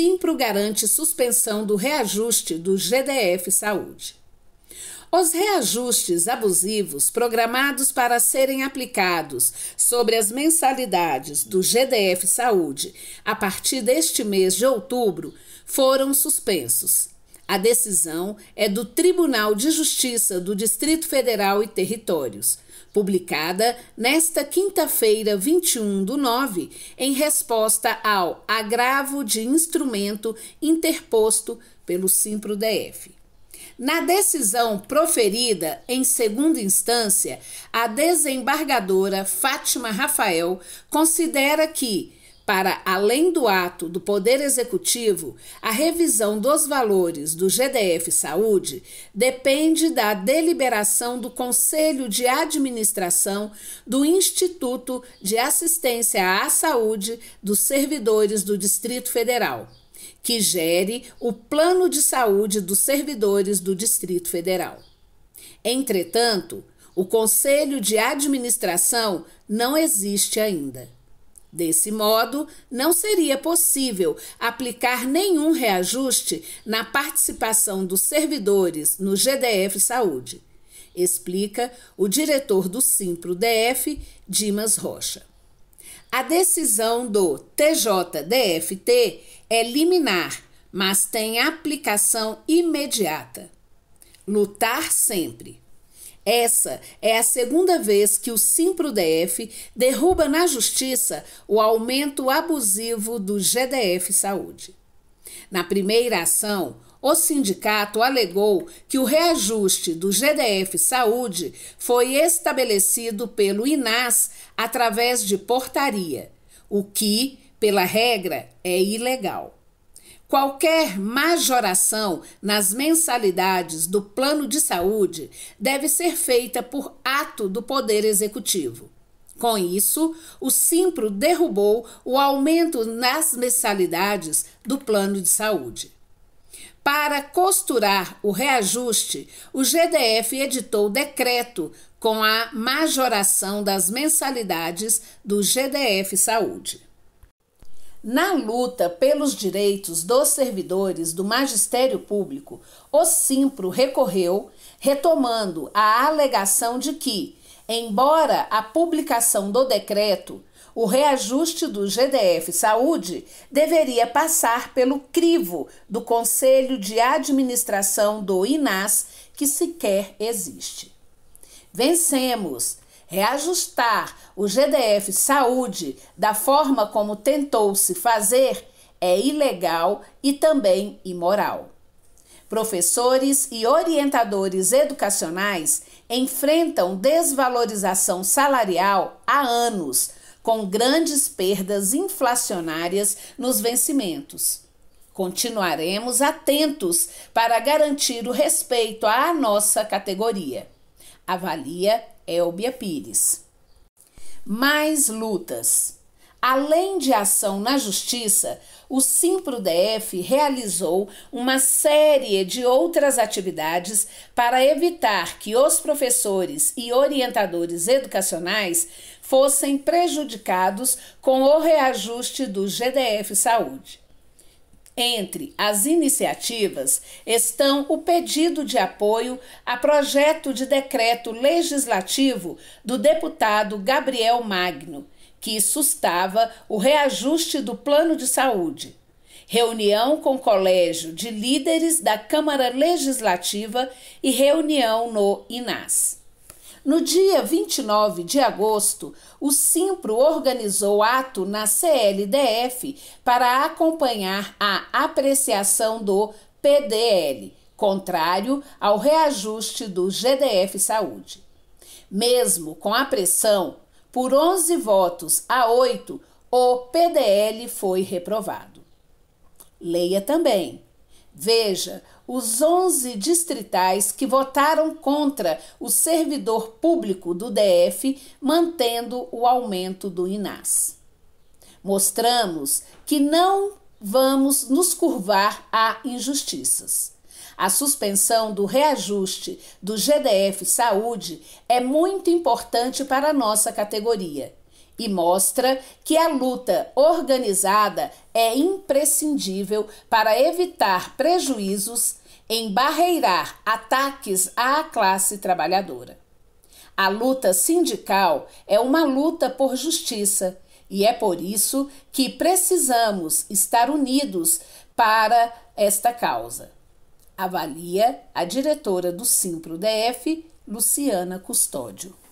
Simpro garante suspensão do reajuste do GDF Saúde. Os reajustes abusivos programados para serem aplicados sobre as mensalidades do GDF Saúde a partir deste mês de outubro foram suspensos a decisão é do Tribunal de Justiça do Distrito Federal e Territórios, publicada nesta quinta-feira, 21 do 9, em resposta ao agravo de instrumento interposto pelo Simpro-DF. Na decisão proferida em segunda instância, a desembargadora Fátima Rafael considera que para além do ato do Poder Executivo, a revisão dos valores do GDF Saúde depende da deliberação do Conselho de Administração do Instituto de Assistência à Saúde dos Servidores do Distrito Federal, que gere o Plano de Saúde dos Servidores do Distrito Federal. Entretanto, o Conselho de Administração não existe ainda. Desse modo, não seria possível aplicar nenhum reajuste na participação dos servidores no GDF Saúde, explica o diretor do Simpro DF, Dimas Rocha. A decisão do TJDFT é liminar, mas tem aplicação imediata. Lutar sempre. Essa é a segunda vez que o SimproDF derruba na justiça o aumento abusivo do GDF Saúde. Na primeira ação, o sindicato alegou que o reajuste do GDF Saúde foi estabelecido pelo INAS através de portaria, o que, pela regra, é ilegal. Qualquer majoração nas mensalidades do plano de saúde deve ser feita por ato do Poder Executivo. Com isso, o Simpro derrubou o aumento nas mensalidades do plano de saúde. Para costurar o reajuste, o GDF editou decreto com a majoração das mensalidades do GDF Saúde. Na luta pelos direitos dos servidores do Magistério Público, o Simpro recorreu, retomando a alegação de que, embora a publicação do decreto, o reajuste do GDF Saúde deveria passar pelo crivo do Conselho de Administração do INAS, que sequer existe. Vencemos! reajustar o GDF Saúde da forma como tentou-se fazer é ilegal e também imoral. Professores e orientadores educacionais enfrentam desvalorização salarial há anos, com grandes perdas inflacionárias nos vencimentos. Continuaremos atentos para garantir o respeito à nossa categoria. Avalia Elbia é Pires. Mais lutas. Além de ação na justiça, o SIMPRO-DF realizou uma série de outras atividades para evitar que os professores e orientadores educacionais fossem prejudicados com o reajuste do GDF Saúde. Entre as iniciativas estão o pedido de apoio a projeto de decreto legislativo do deputado Gabriel Magno, que sustava o reajuste do plano de saúde. Reunião com o colégio de líderes da Câmara Legislativa e reunião no INAS. No dia 29 de agosto, o Simpro organizou ato na CLDF para acompanhar a apreciação do PDL, contrário ao reajuste do GDF Saúde. Mesmo com a pressão, por 11 votos a 8, o PDL foi reprovado. Leia também. Veja, os 11 distritais que votaram contra o servidor público do DF, mantendo o aumento do INAS. Mostramos que não vamos nos curvar a injustiças. A suspensão do reajuste do GDF Saúde é muito importante para a nossa categoria e mostra que a luta organizada é imprescindível para evitar prejuízos em barreirar ataques à classe trabalhadora. A luta sindical é uma luta por justiça e é por isso que precisamos estar unidos para esta causa. Avalia a diretora do Simpro DF, Luciana Custódio.